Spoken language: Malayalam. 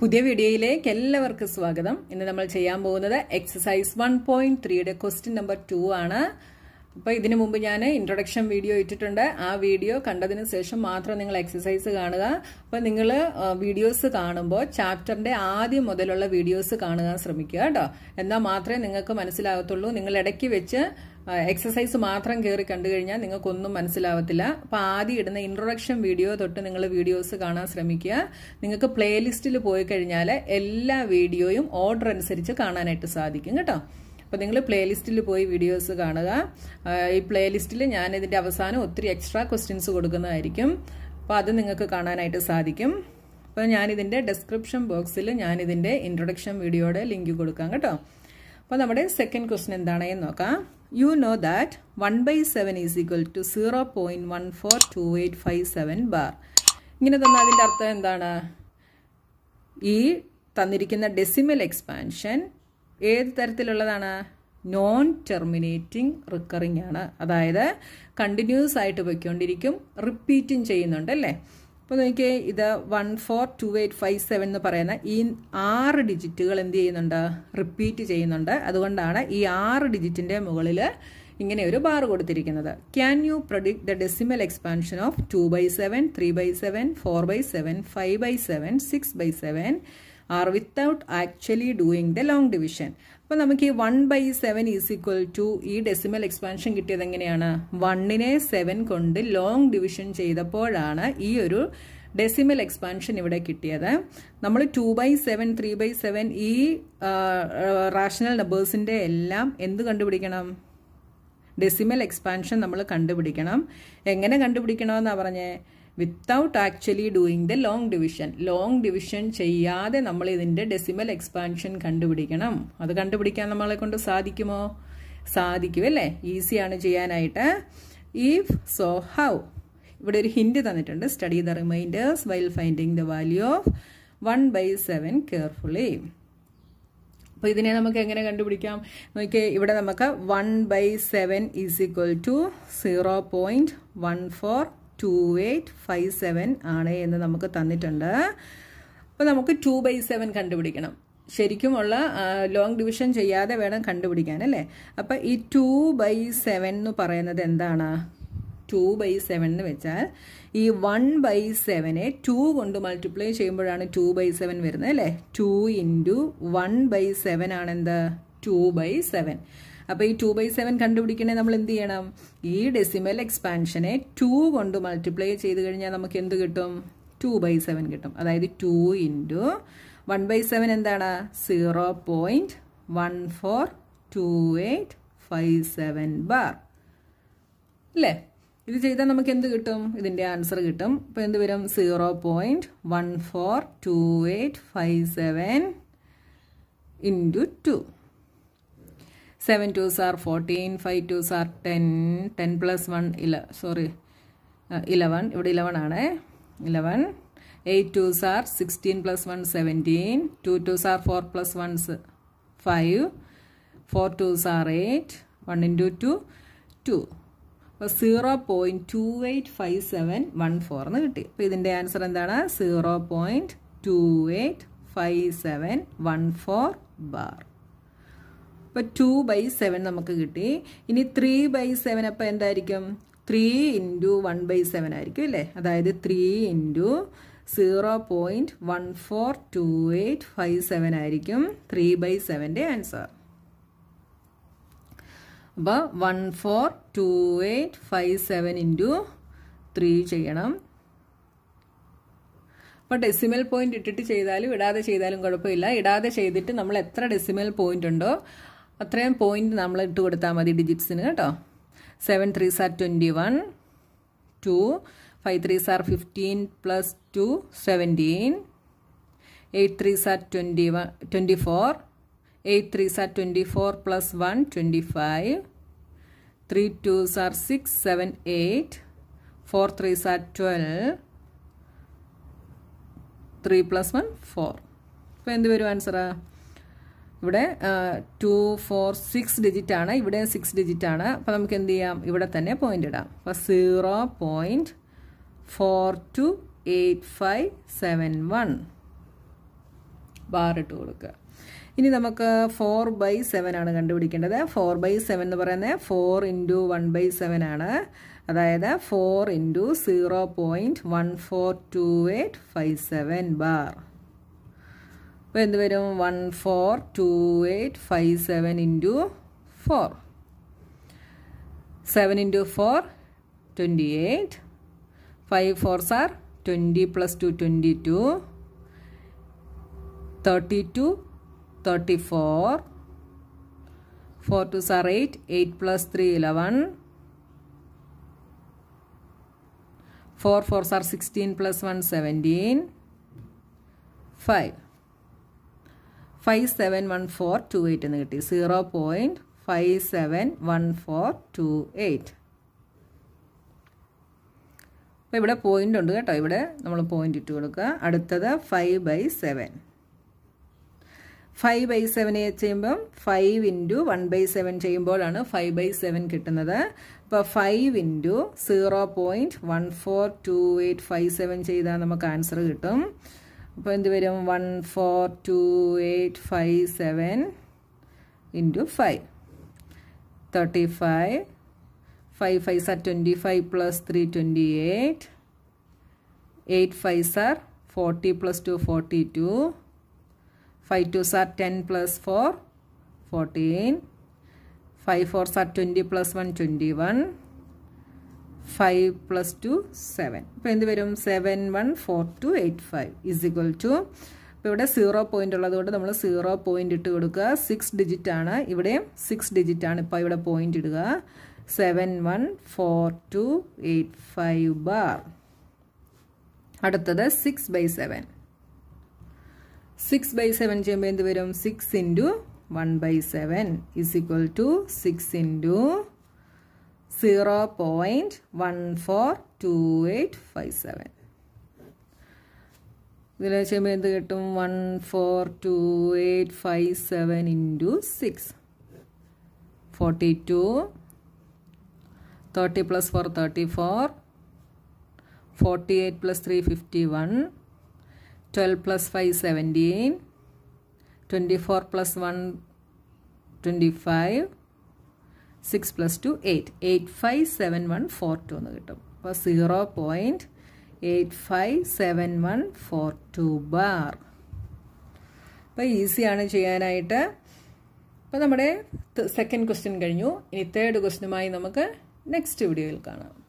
പുതിയ വീഡിയോയിലേക്ക് എല്ലാവർക്കും സ്വാഗതം ഇന്ന് നമ്മൾ ചെയ്യാൻ പോകുന്നത് എക്സസൈസ് വൺ പോയിന്റ് ത്രീയുടെ ക്വസ്റ്റ്യൻ നമ്പർ ടു ആണ് അപ്പോൾ ഇതിനു മുമ്പ് ഞാൻ ഇൻട്രൊഡക്ഷൻ വീഡിയോ ഇട്ടിട്ടുണ്ട് ആ വീഡിയോ കണ്ടതിന് ശേഷം മാത്രം നിങ്ങൾ എക്സസൈസ് കാണുക അപ്പോൾ നിങ്ങൾ വീഡിയോസ് കാണുമ്പോൾ ചാപ്റ്ററിന്റെ ആദ്യം മുതലുള്ള വീഡിയോസ് കാണുക ശ്രമിക്കുക കേട്ടോ എന്നാൽ മാത്രമേ നിങ്ങൾക്ക് മനസ്സിലാകത്തുള്ളൂ നിങ്ങൾ ഇടയ്ക്ക് വെച്ച് എക്സസൈസ് മാത്രം കയറി കണ്ടു കഴിഞ്ഞാൽ നിങ്ങൾക്കൊന്നും മനസ്സിലാവത്തില്ല അപ്പോൾ ആദ്യം ഇടുന്ന ഇൻട്രൊഡക്ഷൻ വീഡിയോ തൊട്ട് നിങ്ങൾ വീഡിയോസ് കാണാൻ ശ്രമിക്കുക നിങ്ങൾക്ക് പ്ലേലിസ്റ്റിൽ പോയി കഴിഞ്ഞാൽ എല്ലാ വീഡിയോയും ഓർഡർ അനുസരിച്ച് കാണാനായിട്ട് സാധിക്കും കേട്ടോ അപ്പോൾ നിങ്ങൾ പ്ലേലിസ്റ്റിൽ പോയി വീഡിയോസ് കാണുക ഈ പ്ലേലിസ്റ്റിൽ ഞാൻ ഇതിൻ്റെ അവസാനം ഒത്തിരി എക്സ്ട്രാ ക്വസ്റ്റ്യൻസ് കൊടുക്കുന്നതായിരിക്കും അപ്പോൾ അത് നിങ്ങൾക്ക് കാണാനായിട്ട് സാധിക്കും അപ്പോൾ ഞാനിതിൻ്റെ ഡെസ്ക്രിപ്ഷൻ ബോക്സിൽ ഞാനിതിൻ്റെ ഇൻട്രൊഡക്ഷൻ വീഡിയോയുടെ ലിങ്ക് കൊടുക്കാം കേട്ടോ അപ്പോൾ നമ്മുടെ സെക്കൻഡ് ക്വസ്റ്റ്യൻ എന്താണെന്ന് നോക്കാം you know that 1 by 7 is equal to 0.142857 bar. ഇങ്ങനെ തന്നാൽ അതിൻ്റെ അർത്ഥം എന്താണ് ഈ തന്നിരിക്കുന്ന ഡെസിമൽ എക്സ്പാൻഷൻ ഏത് തരത്തിലുള്ളതാണ് നോൺ ടെർമിനേറ്റിംഗ് റിക്കറിംഗ് ആണ് അതായത് കണ്ടിന്യൂസ് ആയിട്ട് പോയിക്കൊണ്ടിരിക്കും റിപ്പീറ്റും ചെയ്യുന്നുണ്ട് അല്ലേ അപ്പോൾ നോക്കിയേ ഇത് one four two eight five seven എന്ന് പറയുന്ന ഈ ആറ് ഡിജിറ്റുകൾ എന്ത് ചെയ്യുന്നുണ്ട് റിപ്പീറ്റ് ചെയ്യുന്നുണ്ട് അതുകൊണ്ടാണ് ഈ ആറ് ഡിജിറ്റിൻ്റെ മുകളിൽ ഇങ്ങനെ ഒരു ബാർ കൊടുത്തിരിക്കുന്നത് can you predict the decimal expansion of two by seven three by seven four by seven five by seven six by seven are without actually doing the long division അപ്പോൾ നമുക്ക് ഈ one by seven is equal to ഈ ഡെസിമൽ എക്സ്പാൻഷൻ കിട്ടിയത് എങ്ങനെയാണ് വണ്ണിനെ സെവൻ കൊണ്ട് ലോങ് ഡിവിഷൻ ചെയ്തപ്പോഴാണ് ഈ ഒരു ഡെസിമൽ എക്സ്പാൻഷൻ ഇവിടെ കിട്ടിയത് നമ്മൾ two by seven three by seven ഈ റാഷണൽ നമ്പേഴ്സിൻ്റെ എല്ലാം എന്ത് കണ്ടുപിടിക്കണം ഡെസിമൽ എക്സ്പാൻഷൻ നമ്മൾ കണ്ടുപിടിക്കണം എങ്ങനെ കണ്ടുപിടിക്കണമെന്നാണ് പറഞ്ഞേ without actually doing the long division long division ചെയ്യാതെ നമ്മൾ ഇതിൻ്റെ ഡെസിമൽ എക്സ്പാൻഷൻ കണ്ടുപിടിക്കണം അത് കണ്ടുപിടിക്കാൻ നമ്മളെ കൊണ്ട് സാധിക്കുമോ സാധിക്കും അല്ലേ ഈസിയാണ് ചെയ്യാനായിട്ട് ഇഫ് സോ ഹൗ ഇവിടെ ഒരു ഹിൻഡ് തന്നിട്ടുണ്ട് study the reminders while finding the value of one by seven carefully അപ്പോൾ ഇതിനെ നമുക്ക് എങ്ങനെ കണ്ടുപിടിക്കാം നോക്കിയേ ഇവിടെ നമുക്ക് one by seven is equal to zero point one four two eight five seven ആണ് എന്ന് നമുക്ക് തന്നിട്ടുണ്ട് അപ്പോൾ നമുക്ക് ടു ബൈ സെവൻ കണ്ടുപിടിക്കണം ശരിക്കുമുള്ള ലോങ് ഡിവിഷൻ ചെയ്യാതെ വേണം കണ്ടുപിടിക്കാൻ അല്ലേ അപ്പോൾ ഈ ടു ബൈ സെവൻ എന്ന് പറയുന്നത് എന്താണ് ടു ബൈ സെവൻ എന്ന് വെച്ചാൽ ഈ വൺ ബൈ സെവനെ ടു കൊണ്ട് മൾട്ടിപ്ലൈ ചെയ്യുമ്പോഴാണ് ടു ബൈ സെവൻ വരുന്നത് അല്ലേ two into one by seven ആണെന്ത് ടു ബൈ സെവൻ അപ്പോൾ ഈ ടു ബൈ സെവൻ കണ്ടുപിടിക്കണേ നമ്മൾ എന്ത് ചെയ്യണം ഈ ഡെസിമൽ എക്സ്പാൻഷനെ ടു കൊണ്ട് മൾട്ടിപ്ലൈ ചെയ്ത് കഴിഞ്ഞാൽ നമുക്ക് എന്ത് കിട്ടും ടു ബൈ സെവൻ കിട്ടും അതായത് two into one by seven എന്താണ് zero point one four two eight five seven bar അല്ലേ ഇത് ചെയ്താൽ നമുക്ക് എന്ത് കിട്ടും ഇതിൻ്റെ ആൻസർ കിട്ടും ഇപ്പം എന്ത് വരും zero point one four two eight five seven into two seven twos are fourteen five twos are ten ten plus one ഇല സോറി ഇലവൺ ഇവിടെ ഇലവൺ ആണ് eleven eight twos are sixteen plus one seventeen two twos are four plus one five four twos are eight one into two two അപ്പോൾ zero point two eight five seven one four എന്ന് കിട്ടി അപ്പോൾ ഇതിൻ്റെ ആൻസർ എന്താണ് zero point two eight five seven one four bar അപ്പം ടു ബൈ സെവൻ നമുക്ക് കിട്ടി ഇനി ത്രീ ബൈ സെവൻ അപ്പം എന്തായിരിക്കും three into one by seven ആയിരിക്കും അല്ലേ അതായത് three into zero point one four two eight five seven ആയിരിക്കും ത്രീ ബൈ സെവൻ്റെ ആൻസർ അപ്പോൾ one four two eight five seven into three ചെയ്യണം അപ്പോൾ ഡെസിമൽ പോയിന്റ് ഇട്ടിട്ട് ചെയ്താലും ഇടാതെ ചെയ്താലും കുഴപ്പമില്ല ഇടാതെ ചെയ്തിട്ട് നമ്മൾ എത്ര ഡെസിമൽ പോയിന്റ് ഉണ്ടോ അത്രയും പോയിന്റ് നമ്മൾ ഇട്ട് കൊടുത്താൽ മതി ഡിജിറ്റ്സിന് കേട്ടോ seven three are twenty one two five three are fifteen plus two seventeen eight three are twenty one twenty four eight three are twenty four plus one twenty five three two are six seven eight four three are twelve three plus one four ഇപ്പോൾ എന്ത് വരും ആൻസറാ ഇവിടെ ടു ഫോർ സിക്സ് ഡിജിറ്റ് ആണ് ഇവിടെ സിക്സ് ഡിജിറ്റ് ആണ് അപ്പോൾ നമുക്ക് എന്ത് ചെയ്യാം ഇവിടെ തന്നെ പോയിന്റ് ഇടാം അപ്പോൾ zero point four two eight five seven one bar ഇട്ട് കൊടുക്കുക ഇനി നമുക്ക് ഫോർ ബൈ സെവൻ ആണ് കണ്ടുപിടിക്കേണ്ടത് ഫോർ ബൈ സെവൻ എന്ന് പറയുന്നത് four into one by seven ആണ് അതായത് four into zero point one four two eight five seven bar 1, 4, 2, 8, 5, 7 into 4. 7 into 4, 28. 5 4s are 20 plus 2, 22. 32, 34. 4 2s are 8. 8 plus 3, 11. 4 4s are 16 plus 1, 17. 5. Five seven one four two eight എന്ന് കിട്ടി zero point five seven one four two eight അപ്പോൾ ഇവിടെ പോയിൻ്റ് ഉണ്ട് കേട്ടോ ഇവിടെ നമ്മൾ പോയിൻ്റ് ഇട്ട് കൊടുക്കുക അടുത്തത് five by seven five by seven ചെയ്യുമ്പം five into one by seven ചെയ്യുമ്പോഴാണ് ഫൈവ് ബൈ സെവൻ കിട്ടുന്നത് അപ്പോൾ five into zero point one four two eight five seven ചെയ്താൽ നമുക്ക് ആൻസർ കിട്ടും 1, 4, 2, 8, 5, 7 into 5. 35. 5, 5 25 plus 3, 28. 8, 5 are 40 plus 2, 42. 5, 2 10 plus 4, 14. 5, 4 are 20 plus 1, 21. Five plus two seven ഇപ്പോൾ എന്ത് വരും seven one four two eight five is equal to അപ്പോൾ ഇവിടെ സീറോ പോയിൻ്റ് കൊണ്ട് നമ്മൾ സീറോ പോയിൻ്റ് ഇട്ട് കൊടുക്കുക സിക്സ് ഡിജിറ്റ് ആണ് ഇവിടെ സിക്സ് ഡിജിറ്റ് ആണ് ഇപ്പോൾ ഇവിടെ പോയിൻ്റ് ഇടുക seven one four two eight five bar അടുത്തത് six by seven six by seven ചെയ്യുമ്പോൾ എന്ത് വരും six into one by seven is equal to six into zero point one four two eight five seven ഇതിൽ ചെയ്യുമ്പോൾ എന്ത് കിട്ടും one four two eight five seven into six forty two thirty plus four thirty four forty eight plus three fifty one twelve plus five seventeen twenty four plus one twenty five six plus two eight eight five seven one four two എന്ന് കിട്ടും അപ്പോൾ zero point eight five seven one four two bar അപ്പോൾ ഈസിയാണ് ചെയ്യാനായിട്ട് അപ്പോൾ നമ്മുടെ സെക്കൻഡ് ക്വസ്റ്റ്യൻ കഴിഞ്ഞു ഇനി തേർഡ് ക്വസ്റ്റ്യനുമായി നമുക്ക് നെക്സ്റ്റ് വീഡിയോയിൽ കാണാം